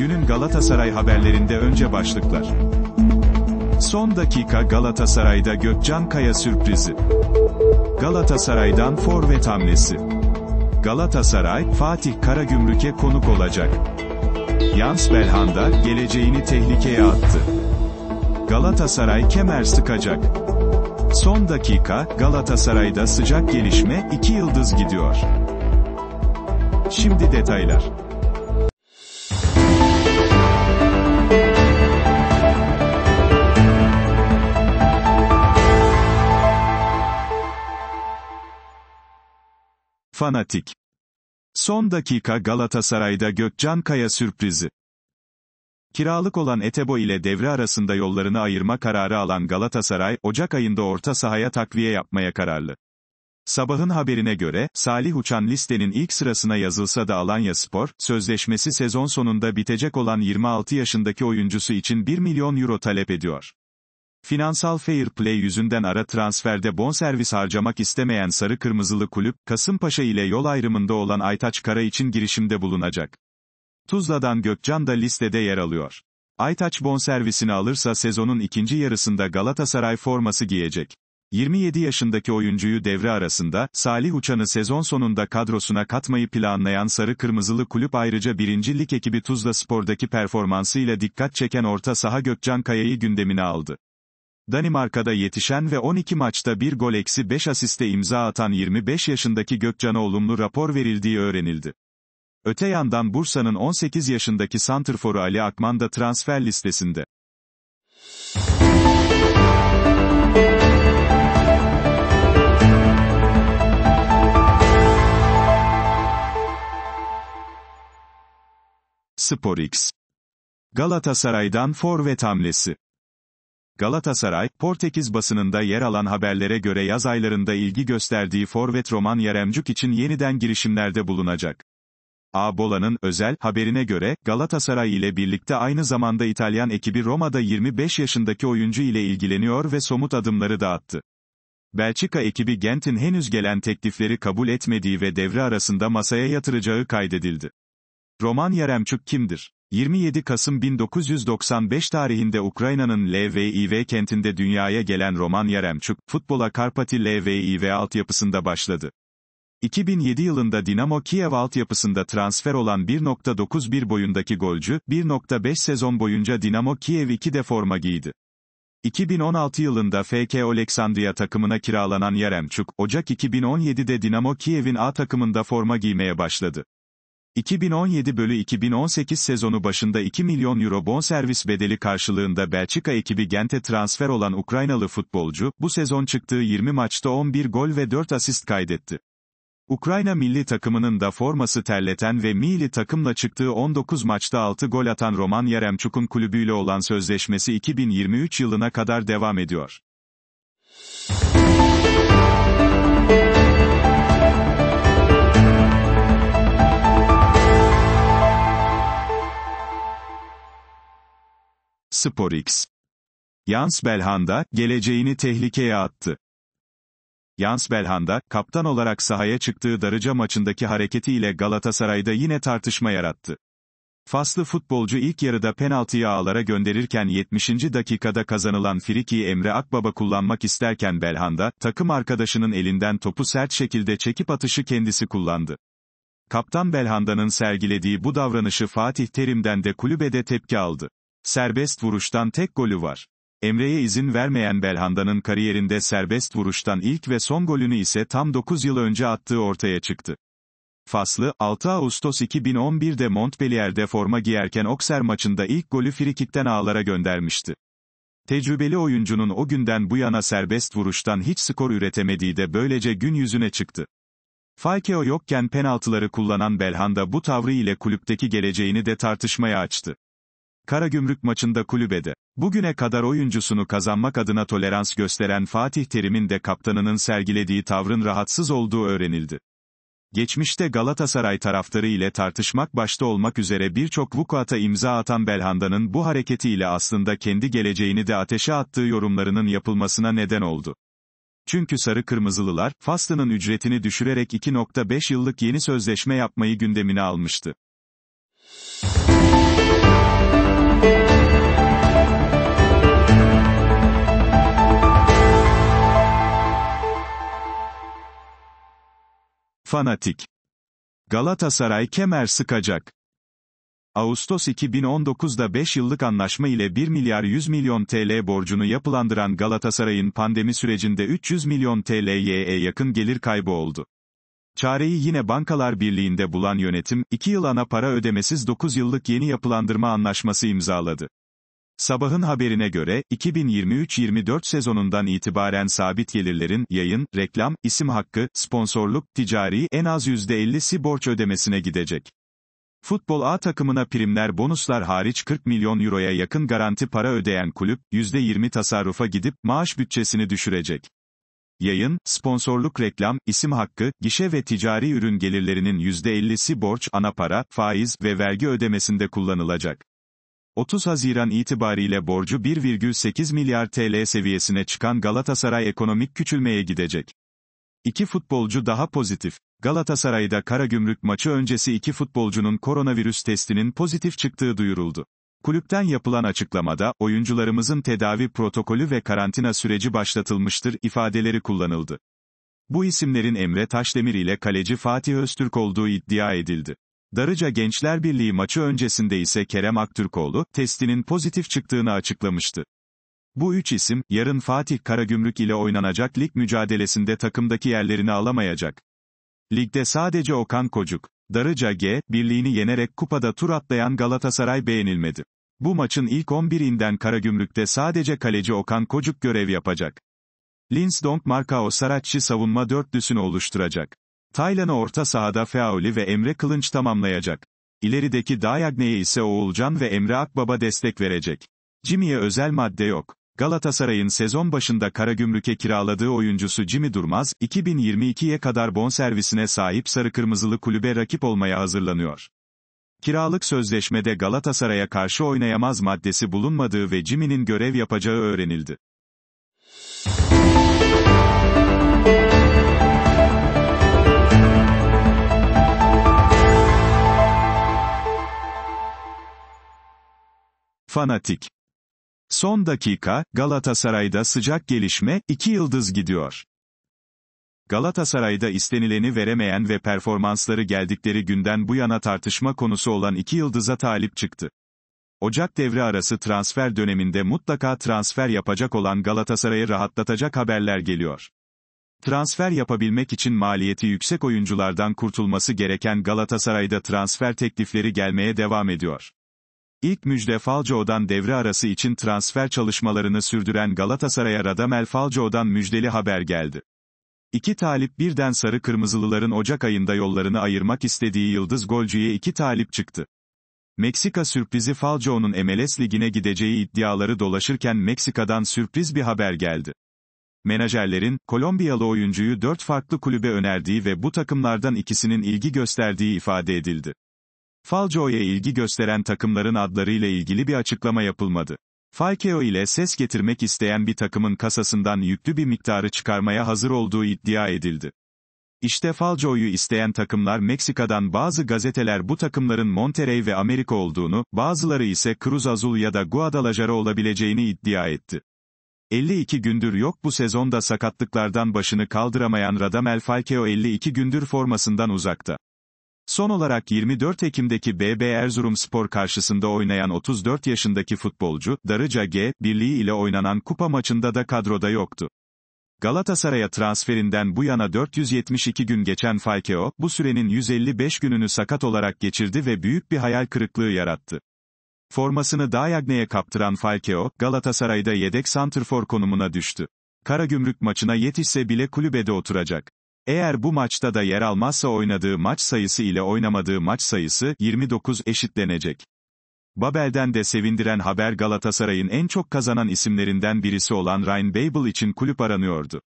Günün Galatasaray haberlerinde önce başlıklar. Son dakika Galatasaray'da Gökcan Kaya sürprizi. Galatasaray'dan forvet hamlesi. Galatasaray, Fatih Karagümrük'e konuk olacak. Yans Belhanda, geleceğini tehlikeye attı. Galatasaray kemer sıkacak. Son dakika, Galatasaray'da sıcak gelişme, iki yıldız gidiyor. Şimdi detaylar. Fanatik. Son dakika Galatasaray'da Gökcan Kaya sürprizi. Kiralık olan Etebo ile devre arasında yollarını ayırma kararı alan Galatasaray, Ocak ayında orta sahaya takviye yapmaya kararlı. Sabahın haberine göre, Salih Uçan listenin ilk sırasına yazılsa da Alanya Spor, sözleşmesi sezon sonunda bitecek olan 26 yaşındaki oyuncusu için 1 milyon euro talep ediyor. Finansal fair play yüzünden ara transferde bonservis harcamak istemeyen sarı kırmızılı kulüp, Kasımpaşa ile yol ayrımında olan Aytaç Kara için girişimde bulunacak. Tuzla'dan Gökcan da listede yer alıyor. Aytaç bonservisini alırsa sezonun ikinci yarısında Galatasaray forması giyecek. 27 yaşındaki oyuncuyu devre arasında, Salih Uçan'ı sezon sonunda kadrosuna katmayı planlayan Sarı Kırmızılı Kulüp ayrıca birincilik ekibi Tuzla Spor'daki performansıyla dikkat çeken orta saha Gökcan Kaya'yı gündemine aldı. Danimarka'da yetişen ve 12 maçta 1 gol eksi 5 asiste imza atan 25 yaşındaki Gökcan'a olumlu rapor verildiği öğrenildi. Öte yandan Bursa'nın 18 yaşındaki santrforu Ali Akman da transfer listesinde. SporX Galatasaray'dan forvet hamlesi Galatasaray, Portekiz basınında yer alan haberlere göre yaz aylarında ilgi gösterdiği forvet Roman Yaremcuk için yeniden girişimlerde bulunacak. A. Bola'nın, özel, haberine göre, Galatasaray ile birlikte aynı zamanda İtalyan ekibi Roma'da 25 yaşındaki oyuncu ile ilgileniyor ve somut adımları da attı. Belçika ekibi Gent'in henüz gelen teklifleri kabul etmediği ve devre arasında masaya yatıracağı kaydedildi. Roman Yaremçuk kimdir? 27 Kasım 1995 tarihinde Ukrayna'nın LVIV kentinde dünyaya gelen Roman Yaremçuk, futbola Karpati LVIV altyapısında başladı. 2007 yılında Dinamo Kiev altyapısında transfer olan 1.91 boyundaki golcü, 1.5 sezon boyunca Dinamo Kiev 2'de forma giydi. 2016 yılında FK Oleksandria takımına kiralanan Yaremçuk, Ocak 2017'de Dinamo Kiev'in A takımında forma giymeye başladı. 2017 bölü 2018 sezonu başında 2 milyon euro bonservis bedeli karşılığında Belçika ekibi Gent'e transfer olan Ukraynalı futbolcu, bu sezon çıktığı 20 maçta 11 gol ve 4 asist kaydetti. Ukrayna milli takımının da forması terleten ve milli takımla çıktığı 19 maçta 6 gol atan Roman Yaremçuk'un kulübüyle olan sözleşmesi 2023 yılına kadar devam ediyor. SporX. Jans Belhanda, geleceğini tehlikeye attı. Jans Belhanda, kaptan olarak sahaya çıktığı Darıca maçındaki hareketiyle Galatasaray'da yine tartışma yarattı. Faslı futbolcu ilk yarıda penaltıyı ağlara gönderirken 70. dakikada kazanılan Friki'yi Emre Akbaba kullanmak isterken Belhanda, takım arkadaşının elinden topu sert şekilde çekip atışı kendisi kullandı. Kaptan Belhanda'nın sergilediği bu davranışı Fatih Terim'den de kulübede tepki aldı. Serbest vuruştan tek golü var. Emre'ye izin vermeyen Belhanda'nın kariyerinde serbest vuruştan ilk ve son golünü ise tam 9 yıl önce attığı ortaya çıktı. Faslı, 6 Ağustos 2011'de Montpellier'de forma giyerken Okser maçında ilk golü frikikten ağlara göndermişti. Tecrübeli oyuncunun o günden bu yana serbest vuruştan hiç skor üretemediği de böylece gün yüzüne çıktı. Falcao yokken penaltıları kullanan Belhanda bu tavrı ile kulüpteki geleceğini de tartışmaya açtı. Karagümrük maçında kulübede. Bugüne kadar oyuncusunu kazanmak adına tolerans gösteren Fatih Terim'in de kaptanının sergilediği tavrın rahatsız olduğu öğrenildi. Geçmişte Galatasaray taraftarı ile tartışmak başta olmak üzere birçok vukuata imza atan Belhanda'nın bu hareketiyle aslında kendi geleceğini de ateşe attığı yorumlarının yapılmasına neden oldu. Çünkü Sarı Kırmızılılar, Faslı'nın ücretini düşürerek 2.5 yıllık yeni sözleşme yapmayı gündemine almıştı. Fanatik. Galatasaray kemer sıkacak. Ağustos 2019'da 5 yıllık anlaşma ile 1 milyar 100 milyon TL borcunu yapılandıran Galatasaray'ın pandemi sürecinde 300 milyon TL'ye yakın gelir kaybı oldu. Çareyi yine Bankalar Birliği'nde bulan yönetim, 2 yıl ana para ödemesiz 9 yıllık yeni yapılandırma anlaşması imzaladı. Sabahın haberine göre, 2023-24 sezonundan itibaren sabit gelirlerin, yayın, reklam, isim hakkı, sponsorluk, ticari en az %50'si borç ödemesine gidecek. Futbol A takımına primler bonuslar hariç 40 milyon euroya yakın garanti para ödeyen kulüp, %20 tasarrufa gidip, maaş bütçesini düşürecek. Yayın, sponsorluk reklam, isim hakkı, gişe ve ticari ürün gelirlerinin %50'si borç, ana para, faiz ve vergi ödemesinde kullanılacak. 30 Haziran itibariyle borcu 1,8 milyar TL seviyesine çıkan Galatasaray ekonomik küçülmeye gidecek. İki futbolcu daha pozitif. Galatasaray'da Karagümrük maçı öncesi iki futbolcunun koronavirüs testinin pozitif çıktığı duyuruldu. Kulüpten yapılan açıklamada, oyuncularımızın tedavi protokolü ve karantina süreci başlatılmıştır ifadeleri kullanıldı. Bu isimlerin Emre Taşdemir ile kaleci Fatih Öztürk olduğu iddia edildi. Darıca Gençler Birliği maçı öncesinde ise Kerem Aktürkoğlu, testinin pozitif çıktığını açıklamıştı. Bu üç isim, yarın Fatih Karagümrük ile oynanacak lig mücadelesinde takımdaki yerlerini alamayacak. Ligde sadece Okan Kocuk, Darıca G, birliğini yenerek kupada tur atlayan Galatasaray beğenilmedi. Bu maçın ilk 11'inden Karagümrük'te sadece kaleci Okan Kocuk görev yapacak. Lins Dong Markao saracchi savunma dörtlüsünü oluşturacak. Taylan'ı orta sahada Feauli ve Emre Kılınç tamamlayacak. İlerideki Dayagne'ye ise Oğulcan ve Emre Akbaba destek verecek. Jimmy'ye özel madde yok. Galatasaray'ın sezon başında Karagümrük'e kiraladığı oyuncusu Jimmy Durmaz, 2022'ye kadar bonservisine sahip Sarı Kırmızılı kulübe rakip olmaya hazırlanıyor. Kiralık sözleşmede Galatasaray'a karşı oynayamaz maddesi bulunmadığı ve Jimmy'nin görev yapacağı öğrenildi. Fanatik. Son dakika, Galatasaray'da sıcak gelişme, iki yıldız gidiyor. Galatasaray'da istenileni veremeyen ve performansları geldikleri günden bu yana tartışma konusu olan iki yıldıza talip çıktı. Ocak devre arası transfer döneminde mutlaka transfer yapacak olan Galatasaray'ı rahatlatacak haberler geliyor. Transfer yapabilmek için maliyeti yüksek oyunculardan kurtulması gereken Galatasaray'da transfer teklifleri gelmeye devam ediyor. İlk müjde Falcao'dan devre arası için transfer çalışmalarını sürdüren Galatasaray'a Radamel Falcao'dan müjdeli haber geldi. İki talip birden sarı kırmızılıların Ocak ayında yollarını ayırmak istediği yıldız golcüye iki talip çıktı. Meksika sürprizi Falcao'nun MLS ligine gideceği iddiaları dolaşırken Meksika'dan sürpriz bir haber geldi. Menajerlerin, Kolombiyalı oyuncuyu dört farklı kulübe önerdiği ve bu takımlardan ikisinin ilgi gösterdiği ifade edildi. Falcao'ya ilgi gösteren takımların adlarıyla ilgili bir açıklama yapılmadı. Falcao ile ses getirmek isteyen bir takımın kasasından yüklü bir miktarı çıkarmaya hazır olduğu iddia edildi. İşte Falcao'yu isteyen takımlar Meksika'dan bazı gazeteler bu takımların Monterrey ve Amerika olduğunu, bazıları ise Cruz Azul ya da Guadalajara olabileceğini iddia etti. 52 gündür yok bu sezonda sakatlıklardan başını kaldıramayan Radamel Falcao 52 gündür formasından uzakta. Son olarak 24 Ekim'deki BB Erzurumspor karşısında oynayan 34 yaşındaki futbolcu, Darıca G, birliği ile oynanan kupa maçında da kadroda yoktu. Galatasaray'a transferinden bu yana 472 gün geçen Falcao, bu sürenin 155 gününü sakat olarak geçirdi ve büyük bir hayal kırıklığı yarattı. Formasını Dayagne'ye kaptıran Falcao, Galatasaray'da yedek santrfor konumuna düştü. Karagümrük maçına yetişse bile kulübede oturacak. Eğer bu maçta da yer almazsa oynadığı maç sayısı ile oynamadığı maç sayısı 29 eşitlenecek. Babel'den de sevindiren haber Galatasaray'ın en çok kazanan isimlerinden birisi olan Ryan Babel için kulüp aranıyordu.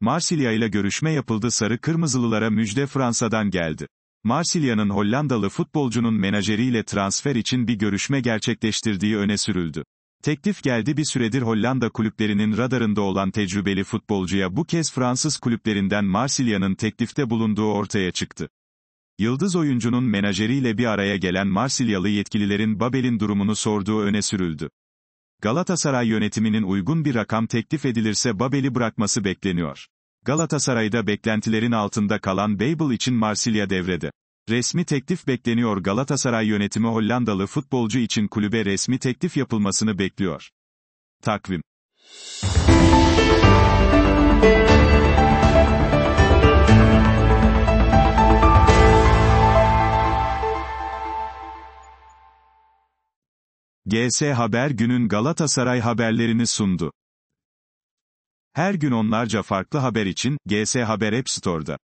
Marsilya ile görüşme yapıldı sarı kırmızılılara müjde Fransa'dan geldi. Marsilya'nın Hollandalı futbolcunun menajeriyle transfer için bir görüşme gerçekleştirdiği öne sürüldü. Teklif geldi bir süredir Hollanda kulüplerinin radarında olan tecrübeli futbolcuya bu kez Fransız kulüplerinden Marsilya'nın teklifte bulunduğu ortaya çıktı. Yıldız oyuncunun menajeriyle bir araya gelen Marsilyalı yetkililerin Babel'in durumunu sorduğu öne sürüldü. Galatasaray yönetiminin uygun bir rakam teklif edilirse Babel'i bırakması bekleniyor. Galatasaray'da beklentilerin altında kalan Babel için Marsilya devrede. Resmi teklif bekleniyor Galatasaray yönetimi Hollandalı futbolcu için kulübe resmi teklif yapılmasını bekliyor. Takvim GS Haber günün Galatasaray haberlerini sundu. Her gün onlarca farklı haber için GS Haber App Store'da.